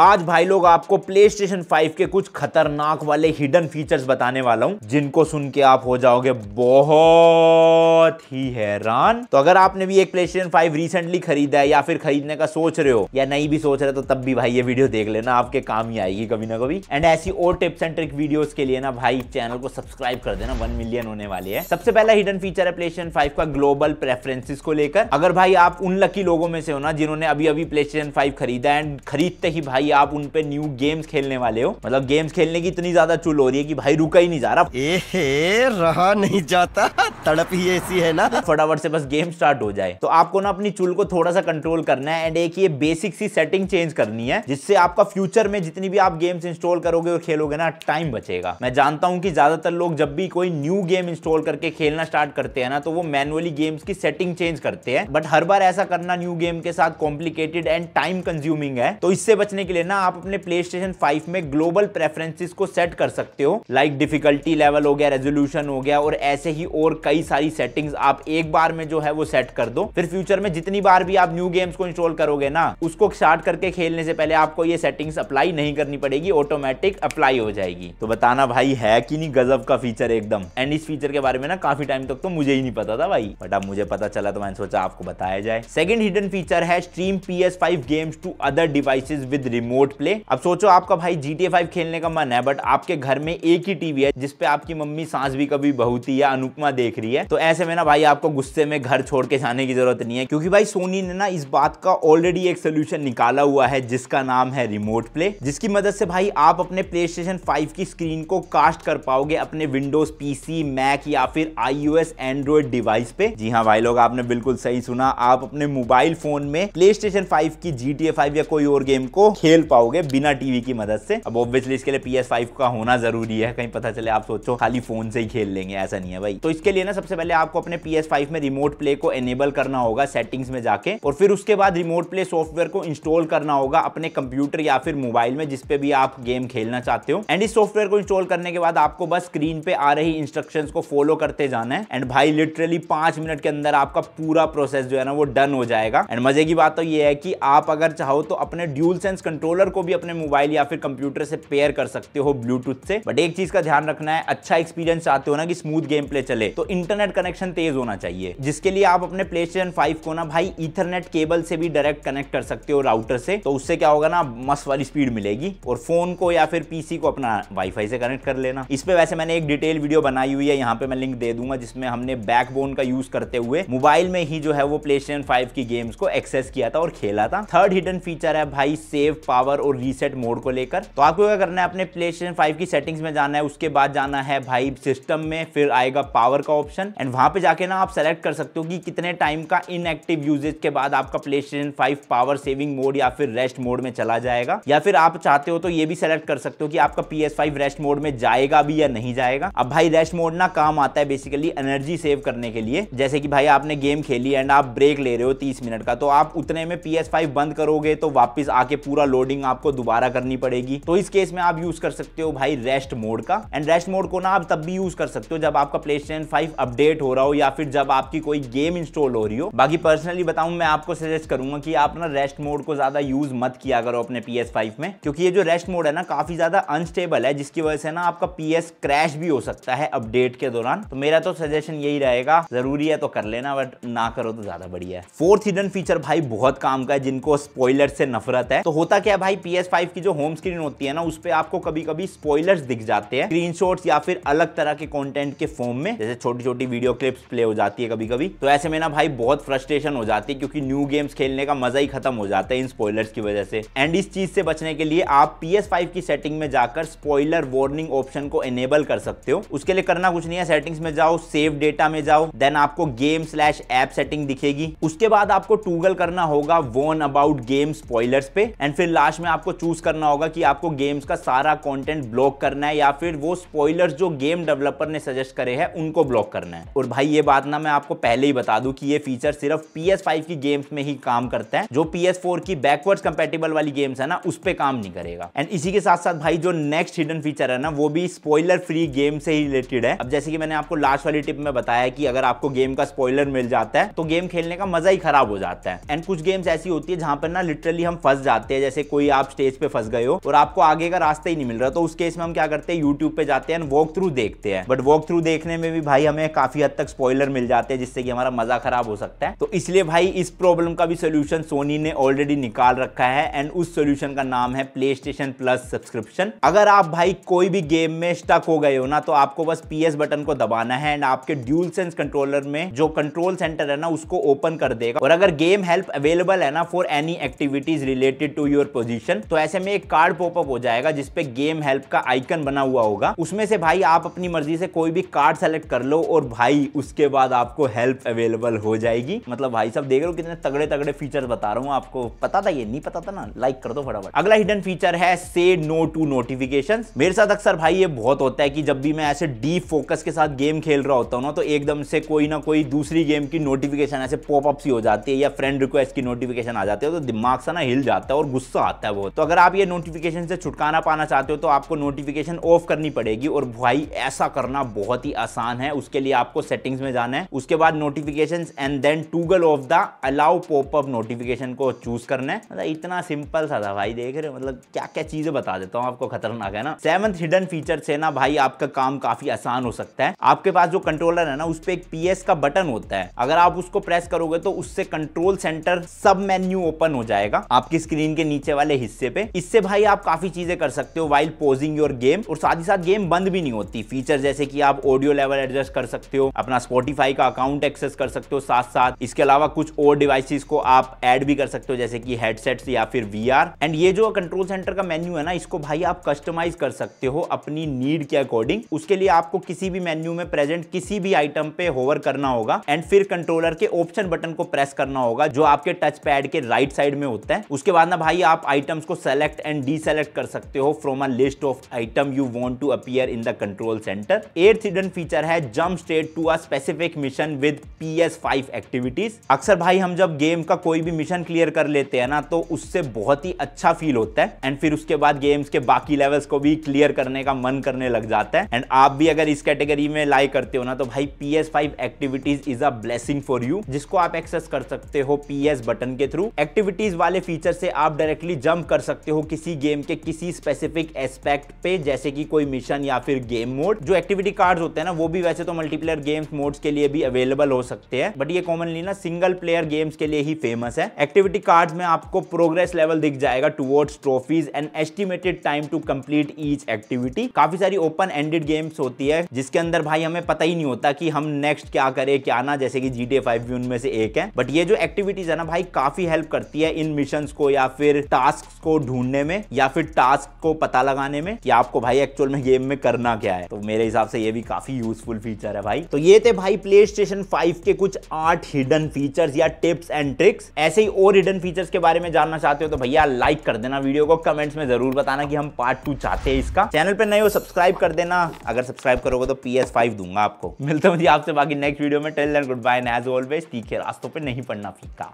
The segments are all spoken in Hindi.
आज भाई लोग आपको प्ले स्टेशन फाइव के कुछ खतरनाक वाले हिडन फीचर्स बताने वाला हूँ जिनको सुन के आप हो जाओगे बहुत ही हैरान तो अगर आपने भी एक प्ले स्टेशन फाइव रिसेंटली खरीदा है या फिर खरीदने का सोच रहे हो या नहीं भी सोच रहे तो तब भी भाई ये वीडियो देख लेना आपके काम ही आएगी कभी ना कभी एंड ऐसी और टिप्स एंड ट्रिक वीडियो के लिए ना भाई चैनल को सब्सक्राइब कर देना वन मिलियन होने वाली है सबसे पहला हिडन फीचर है प्ले स्टेशन फाइव का ग्लोबल प्रेफरेंसिस को लेकर अगर भाई आप उन लकी लोगों में से हो ना जिन्होंने अभी अभी प्ले स्टेशन फाइव खरीदा एंड खरीदते ही भाई भाई आप उन पे न्यू गेम्स खेलने वाले हो मतलब गेम्स खेलने की इतनी ज्यादा चुल हो रही है कि भाई रुका ही नहीं जा रहा ए रहा नहीं जाता तड़प ही ऐसी है ना फटाफट से बस गेम स्टार्ट हो जाए तो आपको ना अपनी चुल को थोड़ा सा कंट्रोल करना है एंड एक ये बेसिक सी सेटिंग चेंज करनी है जिससे आपका फ्यूचर में जितनी भी आप गेम्स इंस्टॉल करोगे और खेलोगे ना टाइम बचेगा मैं जानता हूँ कि ज्यादातर लोग जब भी कोई न्यू गेम इंस्टॉल करके खेलना स्टार्ट करते हैं ना तो वो मैनुअली गेम्स की सेटिंग चेंज करते हैं बट हर बार ऐसा करना न्यू गेम के साथ कॉम्प्लिकेटेड एंड टाइम कंज्यूमिंग है तो इससे बचने के लिए लेना आप अपने प्ले स्टेशन फाइव में ग्लोबल प्रेफरेंसेस को सेट कर सकते हो लाइक डिफिकल्टी लेवल हो गया रेजोल्यूशन हो गया और ऐसे ही और कई सारी सेटिंग्स आप एक बार में जो है वो सेट कर दो फिर फ्यूचर में जितनी बार भी आप न्यू गेम्स को इंस्टॉल करोगे ना उसको स्टार्ट करके खेलने से पहले आपको ये सेटिंग्स अप्लाई नहीं करनी पड़ेगी ऑटोमेटिक अप्लाई हो जाएगी तो बताना भाई है कि नहीं गजब का फीचर एकदम एंड इस फीचर के बारे में ना काफी टाइम तक तो मुझे ही नहीं पता था भाई बट अब मुझे पता चला तो मैंने सोचा आपको बताया जाए सेकंड हिडन फीचर है stream P S five games to other devices with remote play अब सोचो आपका भाई जी टी फाइव खेलने का मन है बट आपके घर में एक ही टीवी है जिसपे आपकी मम्मी सांस भी कभी बहुती या अनुपमा देख रही है तो ऐसे में ना भाई आपको गुस्से में घर छोड़ के जाने की जरूरत नहीं है क्योंकि भाई सोनी ने ना इस बात का ऑलरेडी एक सोल्यूशन निकाला हुआ है जिसका नाम है रिमोट प्ले जिसकी मदद से भाई आप अपने प्ले स्टेशन फाइव की स्क्रीन को कास्ट कर पाओगे अपने विंडोज पीसी मैक या फिर आईओएस एंड्रॉइड डिवाइस पे जी हाँ भाई लोग आपने बिल्कुल सही सुना आप अपने मोबाइल फोन में प्ले स्टेशन फाइव की जी टी या कोई और गेम को खेल खेल पाओगे बिना टीवी की मदद से अब ऑब्वियसली इसके लिए PS5 का होना जरूरी है कहीं पता चले आप सोचो खाली फोन से ही खेल लेंगे ऐसा नहीं है भाई तो इसके लिए ना सबसे पहले आपको अपने PS5 में रिमोट प्ले को एनेबल करना होगा सेटिंग्स में जाके और फिर उसके बाद रिमोट प्ले सॉफ्टवेयर को इंस्टॉल करना होगा अपने कंप्यूटर या फिर मोबाइल में जिसपे भी आप गेम खेलना चाहते हो एंड इस सॉफ्टवेयर को इंस्टॉल करने के बाद आपको बस स्क्रीन पे आ रही इंस्ट्रक्शन को फॉलो करते जाना है एंड भाई लिटरली पांच मिनट के अंदर आपका पूरा प्रोसेस जो है ना वो डन हो जाएगा एंड मजे की बात तो ये है कि आप अगर चाहो तो अपने ड्यूल सेंस कंट्रोलर को भी अपने मोबाइल या फिर कंप्यूटर से पेयर कर सकते हो ब्लूटूथ से बट एक चीज का ध्यान रखना है अच्छा एक्सपीरियंस चाहते हो ना कि स्मूथ गेम प्ले चले तो इंटरनेट कनेक्शन तेज होना चाहिए जिसके लिए आप अपने प्ले स्टेशन को ना भाई इथरनेट केबल से भी डायरेक्ट कनेक्ट कर सकते हो राउटर से तो उससे क्या होगा ना मस्त वाली स्पीड मिलेगी और फोन को या फिर पीसी को अपना वाईफाई से कनेक्ट कर लेना इस पे वैसे मैंने एक डिटेल वीडियो बनाई हुई है यहाँ पे मैं लिंक दे दूंगा जिसमें हमने बैकबोन का यूज करते हुए मोबाइल में ही जो है वो प्ले स्टेशन की गेम्स को एक्सेस किया था और खेला था थर्ड हिडन फीचर है भाई सेव पावर और रीसेट मोड को लेकर तो आपको क्या करना है अपने प्ले स्टेशन फाइव की सेटिंग्स में जाना है उसके बाद जाना है भाई सिस्टम में फिर आएगा पावर का ऑप्शन एंड वहां पे जाके ना आप सेलेक्ट कर सकते हो कि कितने टाइम का इनएक्टिव यूजेज के बाद आपका PlayStation five power saving mode या फिर रेस्ट मोड में चला जाएगा या फिर आप चाहते हो तो ये भी सेलेक्ट कर सकते हो कि आपका P S five rest mode में जाएगा भी या नहीं जाएगा अब भाई रेस्ट मोड ना काम आता है बेसिकली एनर्जी सेव करने के लिए जैसे कि भाई आपने गेम खेली एंड आप ब्रेक ले रहे हो तीस मिनट का तो आप उतने में पी एस फाइव बंद करोगे तो वापिस आके पूरा लोड लोडिंग आपको दोबारा करनी पड़ेगी तो इस केस में आप यूज कर सकते हो भाई रेस्ट मोड का एंड रेस्ट मोड को ना आप तब भी यूज कर सकते हो जब आपका प्ले स्टेशन फाइव अपडेट हो रहा हो या फिर जब आपकी कोई गेम इंस्टॉल हो रही हो बाकी पर्सनली बताऊं मैं आपको सजेस्ट करूंगा कि आप ना रेस्ट मोड को ज्यादा यूज मत किया करो अपने पी में क्योंकि ये जो रेस्ट मोड है ना काफी ज्यादा अनस्टेबल है जिसकी वजह से ना आपका पी क्रैश भी हो सकता है अपडेट के दौरान तो मेरा तो सजेशन यही रहेगा जरूरी है तो कर लेना बट ना करो तो ज्यादा बढ़िया है फोर्थ हिडन फीचर भाई बहुत काम का है जिनको स्पॉइलर से नफरत है तो होता क्या क्या है भाई PS5 की जो होम स्क्रीन होती है ना उस पर आपको कभी कभी स्पॉयलर्स दिख जाते हैं स्क्रीन या फिर अलग तरह के कॉन्टेंट के फॉर्म में जैसे छोटी छोटी वीडियो क्लिप्स प्ले हो जाती है कभी कभी तो ऐसे में ना भाई बहुत फ्रस्ट्रेशन हो जाती है क्योंकि न्यू गेम्स खेलने का मजा ही खत्म हो जाता है इन स्पॉयलर्स की वजह से एंड इस चीज से बचने के लिए आप पी की सेटिंग में जाकर स्पॉयलर वार्निंग ऑप्शन को एनेबल कर सकते हो उसके लिए करना कुछ नहीं है सेटिंग्स में जाओ सेव डेटा में जाओ देन आपको गेम स्लैश एप सेटिंग दिखेगी उसके बाद आपको टूगल करना होगा वॉर्न अबाउट गेम स्पॉयलर्स पे एंड फिर लास्ट में आपको चूज करना होगा कि आपको गेम्स का सारा कंटेंट ब्लॉक करना है या फिर वो स्पॉइलर्स जो गेम डेवलपर ने सजेस्ट करे हैं उनको ब्लॉक करना है और भाई ये बात ना मैं आपको पहले ही बता दूं कि ये फीचर सिर्फ PS5 की गेम्स में ही काम करता है जो PS4 की बैकवर्ड कंपेटेबल वाली गेम्स है ना उस पर काम नहीं करेगा एंड इसी के साथ साथ भाई जो नेक्स्ट हिडन फीचर है ना वो भी स्पॉइलर फ्री गेम से ही रिलेटेड है अब जैसे कि मैंने आपको लास्ट वाली टिप में बताया कि अगर आपको गेम का स्पॉइलर मिल जाता है तो गेम खेलने का मजा ही खराब हो जाता है एंड कुछ गेम्स ऐसी होती है जहां पर ना लिटरली हम फंस जाते हैं जैसे कोई आप स्टेज पे फंस गए हो और आपको आगे का रास्ता ही नहीं मिल रहा तो उस केस में हम क्या करते हैं यूट्यूब पे जाते हैं वॉक थ्रू देखते हैं बट वॉक थ्रू देखने में भी भाई हमें काफी हद तक स्पॉयलर मिल जाते हैं जिससे कि हमारा मजा खराब हो सकता है तो इसलिए भाई इस प्रॉब्लम का भी सोल्यूशन सोनी ने ऑलरेडी निकाल रखा है एंड उस सोल्यूशन का नाम है प्ले स्टेशन प्लस सब्सक्रिप्शन अगर आप भाई कोई भी गेम में स्टक हो गए हो ना तो आपको बस पी बटन को दबाना है एंड आपके ड्यूल सेंस कंट्रोलर में जो कंट्रोल सेंटर है ना उसको ओपन कर देगा और अगर गेम हेल्प अवेलेबल है ना for any activities related to your position तो ऐसे में एक कार्ड पॉपअप हो जाएगा जिसपे गेम हेल्प का आइकन बना हुआ होगा उसमें से भाई आप अपनी मर्जी से कोई भी कार्ड सेलेक्ट कर लो और भाई उसके बाद आपको हेल्प अवेलेबल हो जाएगी मतलब भाई सब देख लो कितने तगड़े तगड़े फीचर बता रहा हूँ आपको पता था ये नहीं पता था ना लाइक कर दो फटाफट अगला हिडन फीचर है से नो टू नोटिफिकेशन मेरे साथ अक्सर भाई ये बहुत होता है कि जब भी मैं ऐसे डीप फोकस के साथ गेम खेल रहा होता हूँ ना तो एकदम से कोई ना कोई दूसरी गेम की नोटिफिकेशन ऐसे पॉपअप सी हो जाती है या फ्रेंड रिक्वेस्ट की नोटिफिकेशन आ जाती है तो दिमाग सा ना हिल जाता है और गुस्सा तो आता है वो तो अगर आप ये नोटिफिकेशन से छुटकारा पाना चाहते हो तो आपको नोटिफिकेशन ऑफ करनी पड़ेगी और भाई ऐसा करना बहुत ही आसान है उसके लिए आपको सेटिंग्स में जाना है उसके बाद notification and then toggle off the allow popup notification को चूज करना है मतलब इतना सिंपल सा था भाई देख रहे हो मतलब क्या क्या चीजें बता देता हूँ आपको खतरनाक है ना सेवंथ हिडन फीचर से ना भाई आपका काम काफी आसान हो सकता है आपके पास जो कंट्रोलर है ना उस पर एक पी का बटन होता है अगर आप उसको प्रेस करोगे तो उससे कंट्रोल सेंटर सब मेन्यू ओपन हो जाएगा आपकी स्क्रीन के नीचे नीचे वाले हिस्से पे इससे भाई आप काफी चीजें कर सकते हो वाइल पोजिंग योर गेम और साथ ही साथ गेम बंद भी नहीं होती फीचर जैसे कि आप ऑडियो लेवल एडजस्ट कर सकते हो अपना स्पॉटीफाई का अकाउंट एक्सेस कर सकते हो साथ साथ इसके अलावा कुछ और डिवाइसिस को आप एड भी कर सकते हो जैसे कि हेडसेट या फिर वी एंड ये जो कंट्रोल सेंटर का मेन्यू है ना इसको भाई आप कस्टमाइज कर सकते हो अपनी नीड के अकॉर्डिंग उसके लिए आपको किसी भी मेन्यू में प्रेजेंट किसी भी आइटम पे होवर करना होगा एंड फिर कंट्रोलर के ऑप्शन बटन को प्रेस करना होगा जो आपके टच पैड के राइट साइड में होता है उसके बाद ना भाई आप आप आइटम्स को सेलेक्ट एंड डीसेलेक्ट कर सकते हो from a list of item you want to appear in the control centre fourth hidden feature है jump state to a specific mission with P five activities अक्सर भाई हम जब गेम का कोई भी मिशन क्लियर कर लेते हैं ना तो उससे बहुत ही अच्छा फील होता है एंड फिर उसके बाद गेम्स के बाकी लेवल्स को भी क्लियर करने का मन करने लग जाता है एंड आप भी अगर इस कैटेगरी में लाई करते हो ना तो भाई P five activities is a blessing for you जिसको आप एक्सेस कर सकते हो PS बटन के थ्रू एक्टिविटीज वाले फीचर से आप डायरेक्टली डायरेक्टली जंप कर सकते हो किसी गेम के किसी स्पेसिफिक एस्पेक्ट पे जैसे कि कोई मिशन या फिर गेम मोड जो एक्टिविटी कार्ड होते हैं ना वो भी वैसे तो मल्टीप्लेयर गेम्स मोड्स के लिए भी अवेलेबल हो सकते हैं बट ये कॉमनली ना सिंगल प्लेयर गेम्स के लिए ही फेमस है एक्टिविटी कार्ड में आपको प्रोग्रेस लेवल दिख जाएगा towards trophies and estimated time to complete each activity काफी सारी ओपन एंडेड गेम्स होती है जिसके अंदर भाई हमें पता ही नहीं होता कि हम नेक्स्ट क्या करें क्या ना जैसे कि GTA 5 फाइव भी उनमें से एक है बट ये जो एक्टिविटीज है ना भाई काफी हेल्प करती है इन मिशंस को या फिर टास्क को ढूंढने में या फिर टास्क को पता लगाने में कि आपको भाई एक्चुअल में गेम में करना क्या है तो मेरे हिसाब से ये भी काफी यूजफुल फीचर है भाई तो ये थे भाई प्ले स्टेशन फाइव के कुछ आठ हिडन फीचर्स या टिप्स एंड ट्रिक्स ऐसे ही और हिडन फीचर्स के बारे में जानना चाहते हो तो भैया लाइक कर देना वीडियो को कमेंट्स में जरूर बताना कि हम पार्ट टू चाहते हैं इसका चैनल पर नहीं हो सब्सक्राइब कर देना अगर सब्सक्राइब करोगे तो पी दूंगा आपको मिलता हूँ आपसे बाकी नेक्स्ट वीडियो में tell good bye as always ठीक है रास्तों पर नहीं पढ़ना फीका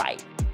बाय